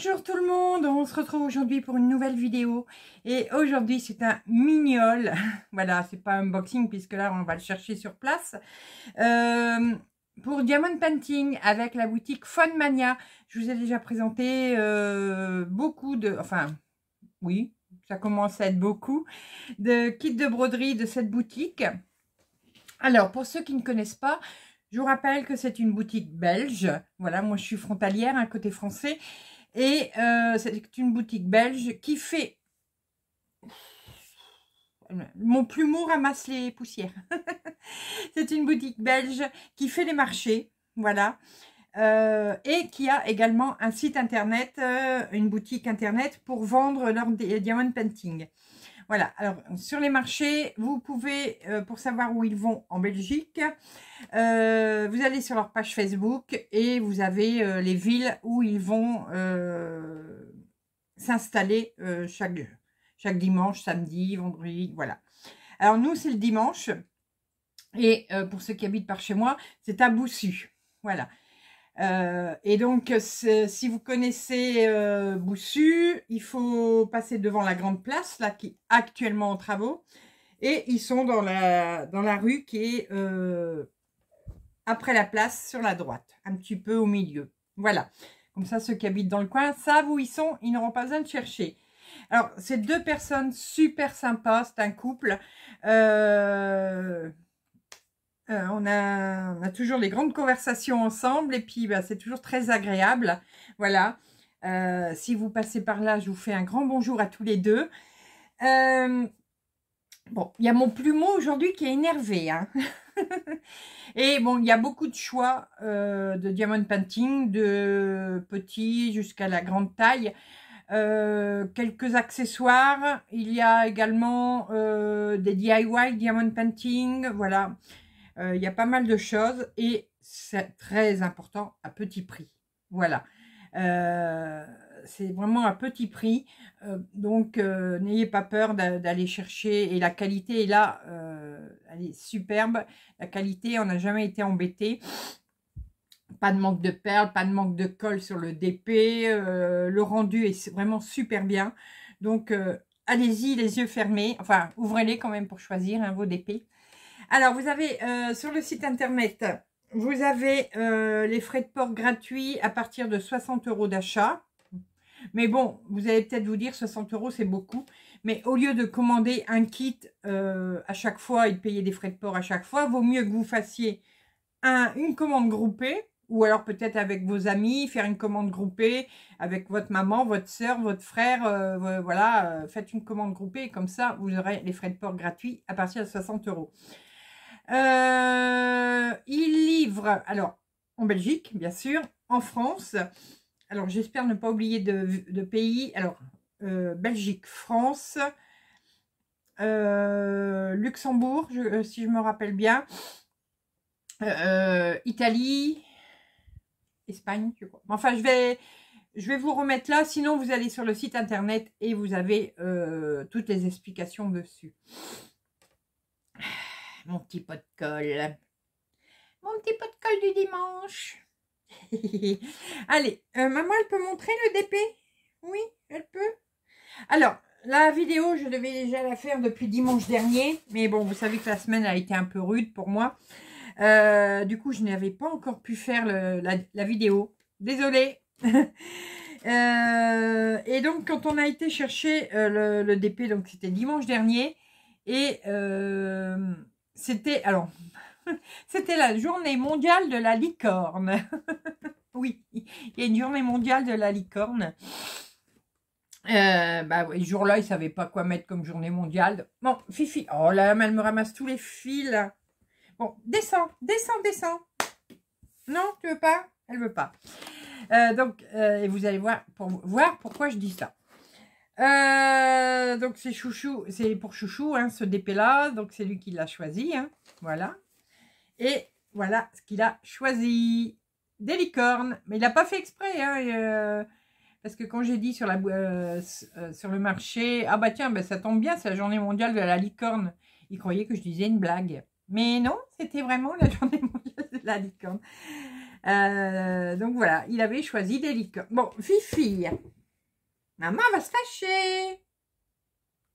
Bonjour tout le monde, on se retrouve aujourd'hui pour une nouvelle vidéo et aujourd'hui c'est un mignol, voilà c'est pas un unboxing puisque là on va le chercher sur place, euh, pour Diamond Painting avec la boutique mania je vous ai déjà présenté euh, beaucoup de, enfin oui ça commence à être beaucoup, de kits de broderie de cette boutique. Alors pour ceux qui ne connaissent pas, je vous rappelle que c'est une boutique belge. Voilà, moi je suis frontalière, un côté français. Et euh, c'est une boutique belge qui fait... Mon plumeau ramasse les poussières. c'est une boutique belge qui fait les marchés, voilà. Euh, et qui a également un site internet, euh, une boutique internet pour vendre leurs diamond painting. Voilà, alors sur les marchés, vous pouvez, euh, pour savoir où ils vont en Belgique, euh, vous allez sur leur page Facebook et vous avez euh, les villes où ils vont s'installer chaque, chaque dimanche, samedi, vendredi, voilà. Alors nous, c'est le dimanche. Et pour ceux qui habitent par chez moi, c'est à Boussu. Voilà. Euh, et donc, si vous connaissez euh, Boussu, il faut passer devant la grande place, là, qui est actuellement en travaux. Et ils sont dans la, dans la rue qui est euh, après la place, sur la droite, un petit peu au milieu. Voilà. Comme ça, ceux qui habitent dans le coin savent où ils sont, ils n'auront pas besoin de chercher. Alors, c'est deux personnes super sympas, c'est un couple. Euh, euh, on, a, toujours les grandes conversations ensemble et puis bah, c'est toujours très agréable. Voilà. Euh, si vous passez par là, je vous fais un grand bonjour à tous les deux. Euh, bon, il y a mon plumeau aujourd'hui qui est énervé. Hein. et bon, il y a beaucoup de choix de diamond painting, de petit jusqu'à la grande taille. quelques accessoires. Il y a également des DIY, diamond painting, voilà. Euh, il y a pas mal de choses et c'est très important à petit prix. Voilà. Euh, c'est vraiment à petit prix. Euh, donc, n'ayez pas peur d'aller chercher. Et la qualité est là, elle est superbe. La qualité, on n'a jamais été embêté. Pas de manque de perles, pas de manque de colle sur le DP. le rendu est vraiment super bien. Donc, allez-y, les yeux fermés. Enfin, ouvrez-les quand même pour choisir un hein, vos DP. Alors, vous avez euh, sur le site internet, vous avez euh, les frais de port gratuits à partir de 60 euros d'achat. Mais bon, vous allez peut-être vous dire 60 euros, c'est beaucoup. Mais au lieu de commander un kit euh, à chaque fois et de payer des frais de port à chaque fois, vaut mieux que vous fassiez une commande groupée ou alors peut-être avec vos amis, faire une commande groupée avec votre maman, votre soeur, votre frère, voilà, faites une commande groupée, comme ça vous aurez les frais de port gratuits à partir de 60 euros. Euh, il livre, alors, en Belgique, bien sûr, en France. Alors, j'espère ne pas oublier de, pays. Alors, euh, Belgique, France, euh, Luxembourg, si je me rappelle bien, Italie, Espagne, Enfin, je vais, je vais vous remettre là. Sinon, vous allez sur le site internet et vous avez toutes les explications dessus mon petit pot de colle. Mon petit pot de colle du dimanche. Allez, euh, maman, elle peut montrer le DP Oui, elle peut. Alors, la vidéo, je devais déjà la faire depuis dimanche dernier. Mais bon, vous savez que la semaine a été un peu rude pour moi. Euh, du coup, je n'avais pas encore pu faire la, vidéo. Désolée. Euh, et donc, quand on a été chercher le, DP, donc c'était dimanche dernier, et c'était, alors, c'était la journée mondiale de la licorne. oui, il y a une journée mondiale de la licorne. Euh, bah jour-là, il ne savaient pas quoi mettre comme journée mondiale. Bon, Fifi, oh là, elle me ramasse tous les fils. Bon, descends, descends, descends. Non, tu veux pas Elle veut pas. Euh, donc, euh, et vous allez voir, pour, voir pourquoi je dis ça. Euh, donc c'est chouchou, c'est pour chouchou, hein, ce DP-là. Donc c'est lui qui l'a choisi. Hein. voilà. Et voilà ce qu'il a choisi. Des licornes. Mais il n'a pas fait exprès. Hein, euh, parce que quand j'ai dit sur, euh, le marché, ah bah tiens, bah, ça tombe bien, c'est la journée mondiale de la licorne. Il croyait que je disais une blague. Mais non, c'était vraiment la journée mondiale de la licorne. donc voilà, il avait choisi des licornes. Bon, Fifi, Maman va se fâcher.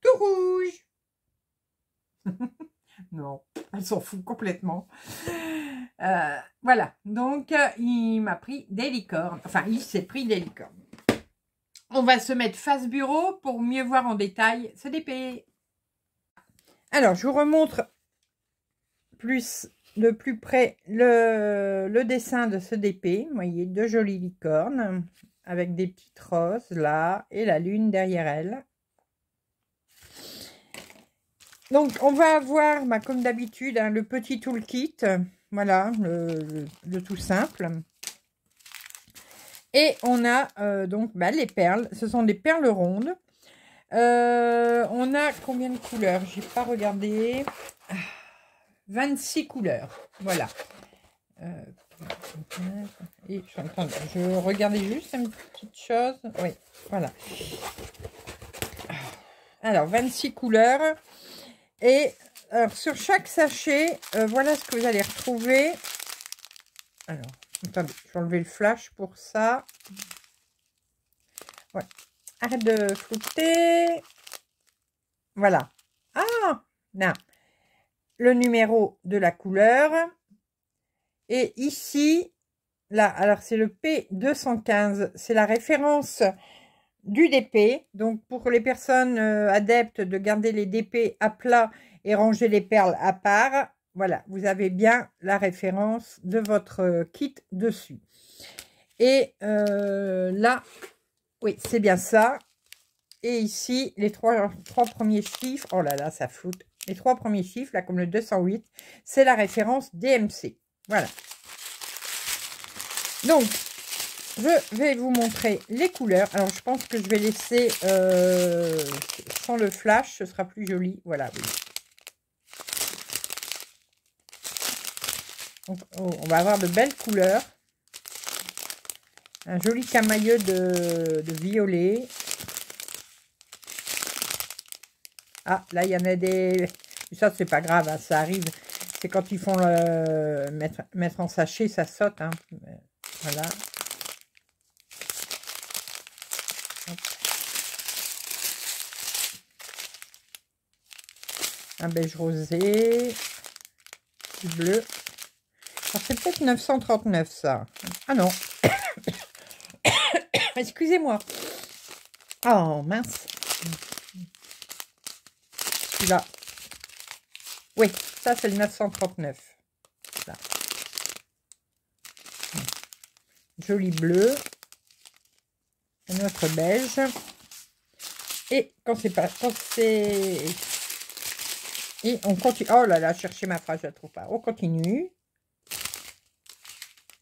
Tout rouge. non, elle s'en fout complètement. Euh, voilà, donc euh, il m'a pris des licornes. Enfin, il s'est pris des licornes. On va se mettre face bureau pour mieux voir en détail ce DP. Alors, je vous remontre plus le plus près le, dessin de ce DP. Vous voyez, deux jolies licornes avec des petites roses là et la lune derrière elle. Donc, on va avoir, bah, comme d'habitude, hein, le petit toolkit. Voilà, le, tout simple. Et on a euh, donc bah, les perles. Ce sont des perles rondes. Euh, on a combien de couleurs J'ai pas regardé. Ah, 26 couleurs. Voilà. Euh, je, regardais juste une petite chose. Oui, voilà. Alors, 26 couleurs. Et alors, euh, sur chaque sachet, euh, voilà ce que vous allez retrouver. Alors, attendez, je vais enlever le flash pour ça. Ouais. Arrête de flouter. Voilà. Ah, non le numéro de la couleur. Et ici, là, alors c'est le P215, c'est la référence du DP. Donc pour les personnes euh, adeptes de garder les DP à plat et ranger les perles à part, voilà, vous avez bien la référence de votre euh, kit dessus. Et euh, là, oui, c'est bien ça. Et ici, les trois, trois premiers chiffres. Oh là là, ça floute. Les trois premiers chiffres, là, comme le 208, c'est la référence DMC. Voilà. Donc, je vais vous montrer les couleurs. Alors, je pense que je vais laisser euh, sans le flash, ce sera plus joli. Voilà, oh, on va avoir de belles couleurs. Un joli camailleux de, de violet. Ah, là, il y en a des... Ça, c'est pas grave, hein, ça arrive. C'est quand ils font le... Mettre, mettre en sachet, ça saute. Hein. Voilà. Un beige rosé. Du bleu. Ah, c'est peut-être 939, ça. Ah non. Excusez-moi. Oh, mince là Oui, ça, c'est le 939. Hum. Joli bleu. notre beige. Et quand c'est pas... Quand c'est... Et on continue. Oh là là, chercher ma phrase, je la trouve pas. On continue.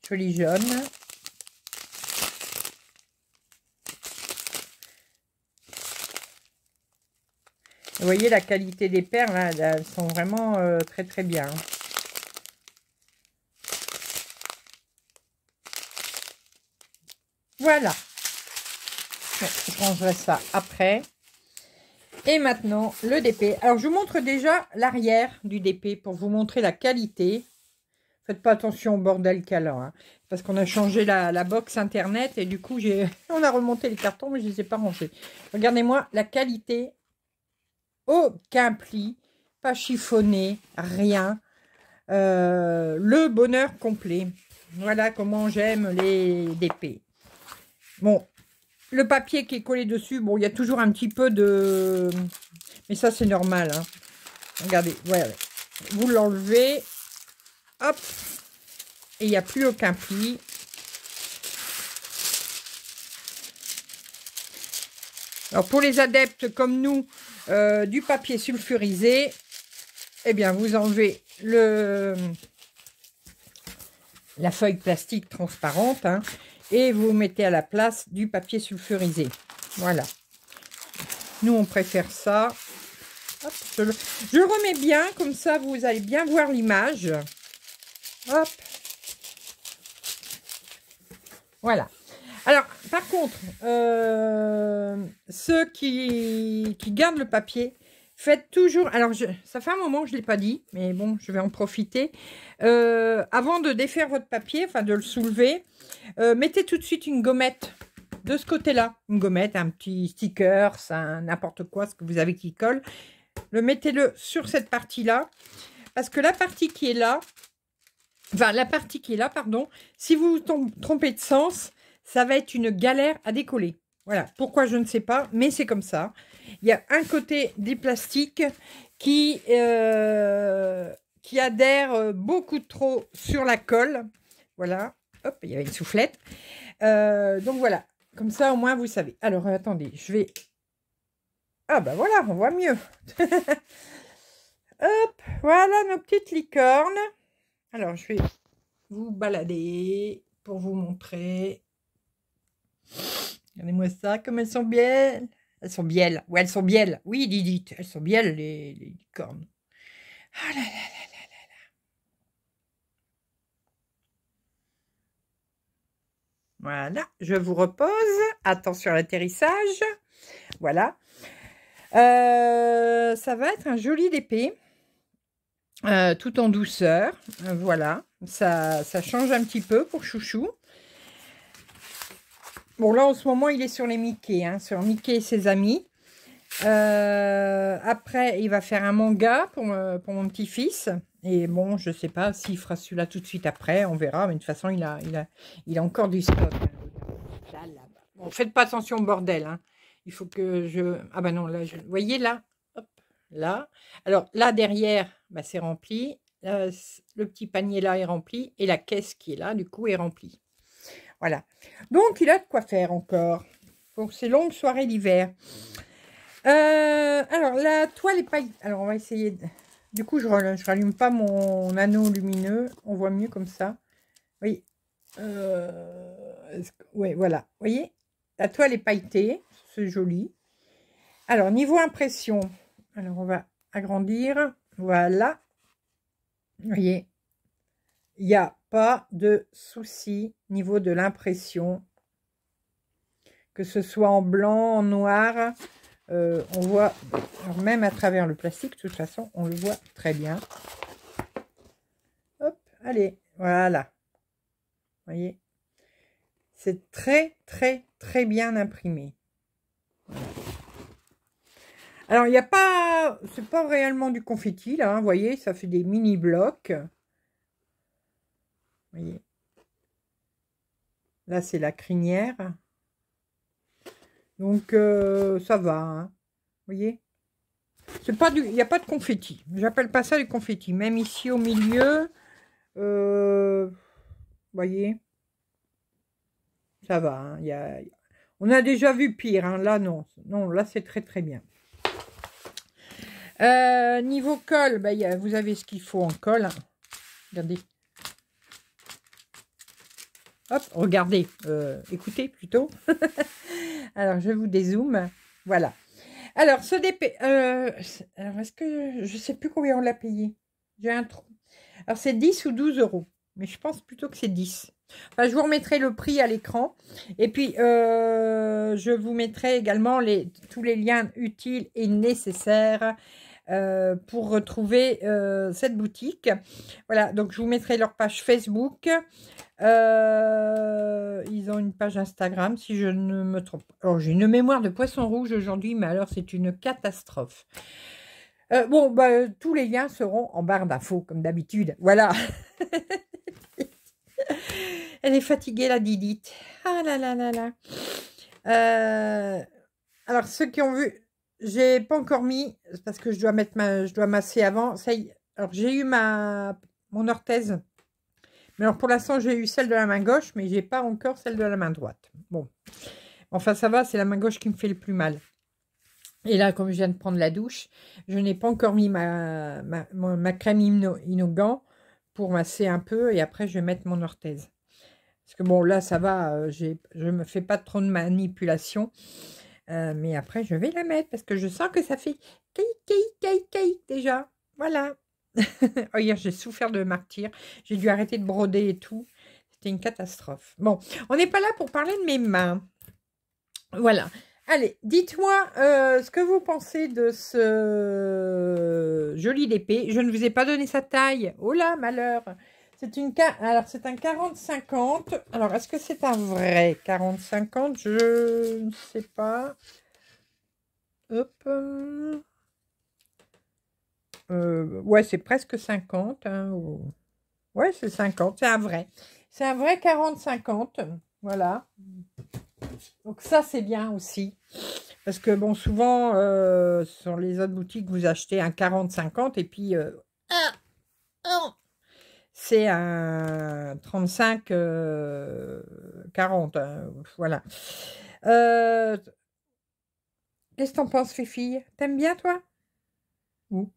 Joli jaune. Vous voyez la qualité des perles, hein, elles sont vraiment euh, très très bien. Hein. Voilà. je rangerai ça après. Et maintenant, le DP. Alors, je vous montre déjà l'arrière du DP pour vous montrer la qualité. Faites pas attention au bordel qu'il hein, parce qu'on a changé la, la, box internet et du coup, on a remonté les cartons, mais je ne les ai pas rangés. Regardez-moi la qualité aucun pli, pas chiffonné, rien. Euh, le bonheur complet. Voilà comment j'aime les DP. Bon, le papier qui est collé dessus, bon, il y a toujours un petit peu de... Mais ça, c'est normal. Hein. Regardez, voilà. Vous l'enlevez. Hop. Et il n'y a plus aucun pli. Alors, pour les adeptes comme nous, euh, du papier sulfurisé, et eh bien, vous enlevez le, la feuille plastique transparente hein, et vous mettez à la place du papier sulfurisé. Voilà. Nous, on préfère ça. je, remets bien, comme ça, vous allez bien voir l'image. Hop. Voilà. Alors, par contre, euh, ceux qui, gardent le papier, faites toujours... Alors, ça fait un moment que je ne l'ai pas dit, mais bon, je vais en profiter. Euh, avant de défaire votre papier, enfin de le soulever, euh, mettez tout de suite une gommette de ce côté-là. Une gommette, un petit sticker, n'importe quoi, ce que vous avez qui colle. Le mettez-le sur cette partie-là. Parce que la partie qui est là, enfin la partie qui est là, pardon, si vous vous trompez de sens, ça va être une galère à décoller. Voilà, pourquoi je ne sais pas, mais c'est comme ça. Il y a un côté des plastiques qui, euh, qui adhèrent euh, beaucoup trop sur la colle. Voilà, il y avait une soufflette. Euh, donc voilà, comme ça au moins vous savez. Alors attendez, je vais... Ah bah voilà, on voit mieux. hop, voilà nos petites licornes. Alors je vais vous balader pour vous montrer. Regardez-moi ça, comme elles sont bielles. Elles sont bielles. Oui, elles sont bielles. Oui, Didit elles sont bielles, les, licornes. Ah voilà, je vous repose. Attention à l'atterrissage. Voilà. Euh, ça va être un joli d'épée. Euh, tout en douceur, voilà, ça, ça change un petit peu pour Chouchou. Bon, là, en ce moment, il est sur les Mickey, hein, sur Mickey et ses amis. Euh, après, il va faire un manga pour, euh, mon petit-fils. Et bon, je ne sais pas s'il fera celui-là tout de suite après, on verra. Mais de toute façon, il a, il a, encore du stock. Hein. Bon, faites pas attention au bordel. Hein. Il faut que je... Ah ben non, là, je... vous voyez là Hop, là. Alors là, derrière, bah, c'est rempli. le petit panier là est rempli. Et la caisse qui est là, du coup, est remplie. Voilà. Donc, il a de quoi faire encore pour ces longues soirées d'hiver. Euh, alors, la toile est pas... Alors, on va essayer... Du coup, je ne rallume pas mon anneau lumineux. On voit mieux comme ça. Oui. Euh, oui, voilà. Vous voyez La toile est pailletée. C'est joli. Alors, niveau impression. Alors, on va agrandir. Voilà. Vous voyez il n'y a pas de souci niveau de l'impression. Que ce soit en blanc, en noir, euh, on voit, même à travers le plastique, de toute façon, on le voit très bien. Hop, allez, voilà. Vous voyez C'est très, très, très bien imprimé. Alors, il n'y a pas... C'est pas réellement du confetti, là. Hein, vous voyez, ça fait des mini-blocs voyez. Là, c'est la crinière. Donc, euh, ça va. Vous hein, voyez c'est pas du, Il n'y a pas de confetti. J'appelle pas ça les confetti. Même ici au milieu, euh, voyez, ça va. Hein, on a déjà vu pire. Hein. Là, non. Non, là, c'est très, très bien. Euh, niveau col, ben, vous avez ce qu'il faut en col. Regardez. Hein, Hop, regardez, euh, écoutez plutôt. Alors, je vous dézoome. Voilà. Alors, ce DP... Euh, alors, est-ce que... Je sais plus combien on l'a payé. J'ai un trou. Alors, c'est 10 ou 12 euros. Mais je pense plutôt que c'est 10. Enfin, je vous remettrai le prix à l'écran. Et puis, euh, je vous mettrai également les, tous les liens utiles et nécessaires euh, pour retrouver euh, cette boutique. Voilà, donc je vous mettrai leur page Facebook. Euh, ils ont une page Instagram, si je ne me trompe. Alors, j'ai une mémoire de poisson rouge aujourd'hui, mais alors c'est une catastrophe. bon, bah, tous les liens seront en barre d'infos, comme d'habitude. Voilà. Elle est fatiguée, la Didite. Ah là là là là. alors, ceux qui ont vu j'ai pas encore mis, parce que je dois mettre je dois masser avant. Ça alors j'ai eu ma, mon orthèse. Mais alors pour l'instant, j'ai eu celle de la main gauche, mais j'ai pas encore celle de la main droite. Bon. Enfin, ça va, c'est la main gauche qui me fait le plus mal. Et là, comme je viens de prendre la douche, je n'ai pas encore mis ma, ma, ma crème inogant pour masser un peu et après je vais mettre mon orthèse. Parce que bon, là, ça va, euh, je ne me fais pas trop de manipulation. Euh, mais après, je vais la mettre parce que je sens que ça fait cake, cake, cake, caïque déjà. Voilà. Oh, hier, j'ai souffert de martyr. J'ai dû arrêter de broder et tout. C'était une catastrophe. Bon, on n'est pas là pour parler de mes mains. Voilà. Allez, dites-moi euh, ce que vous pensez de ce joli d'épée. Je ne vous ai pas donné sa taille. Oh là, malheur c'est une alors c'est un 40-50. Alors est-ce que c'est un vrai 40-50 Je ne sais pas. Hop. Euh, ouais, c'est presque 50. Hein, ouais, c'est 50. C'est un vrai. C'est un vrai 40-50. Voilà. Donc ça, c'est bien aussi. Parce que bon, souvent, euh, sur les autres boutiques, vous achetez un 40-50 et puis... Euh, c'est un 35 40 euh, hein, voilà euh, qu'est-ce que t'en penses Fifi t'aimes bien toi Ou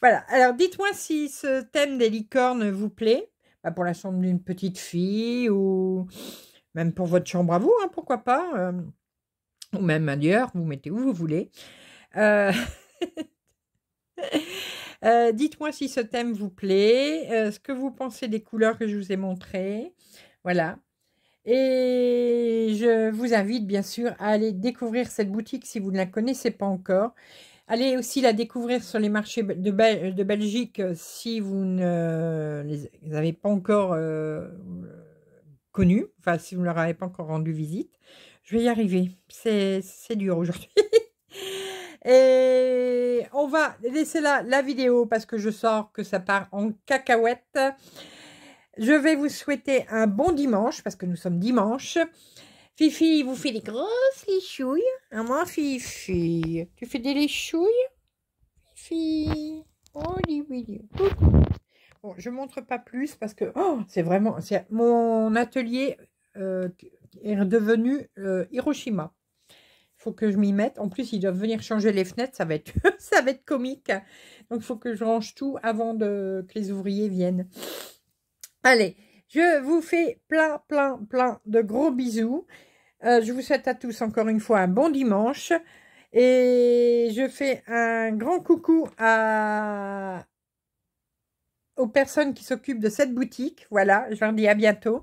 voilà alors dites-moi si ce thème des licornes vous plaît bah, pour la chambre d'une petite fille ou même pour votre chambre à vous hein, pourquoi pas euh, ou même ailleurs vous mettez où vous voulez Euh, dites-moi si ce thème vous plaît, euh, ce que vous pensez des couleurs que je vous ai montrées. Voilà. Et je vous invite bien sûr à aller découvrir cette boutique si vous ne la connaissez pas encore. Allez aussi la découvrir sur les marchés de, Belgique euh, si vous ne les avez pas encore connus, enfin si vous ne leur avez pas encore rendu visite. Je vais y arriver, c'est dur aujourd'hui. Et on va laisser là la vidéo parce que je sors que ça part en cacahuète. Je vais vous souhaiter un bon dimanche parce que nous sommes dimanche. Fifi vous faites des grosses lichouilles. À moi, Fifi. Tu fais des lichouilles Fifi. Oh, vidéos. Bon, je montre pas plus parce que oh, c'est vraiment... Mon atelier euh, est devenu euh, Hiroshima faut que je m'y mette. En plus, ils doivent venir changer les fenêtres, ça va être, ça va être comique. Donc, il faut que je range tout avant que les ouvriers viennent. Allez, je vous fais plein, plein, plein de gros bisous. Euh, je vous souhaite à tous encore une fois un bon dimanche. Et je fais un grand coucou à... aux personnes qui s'occupent de cette boutique. Voilà, je leur dis à bientôt.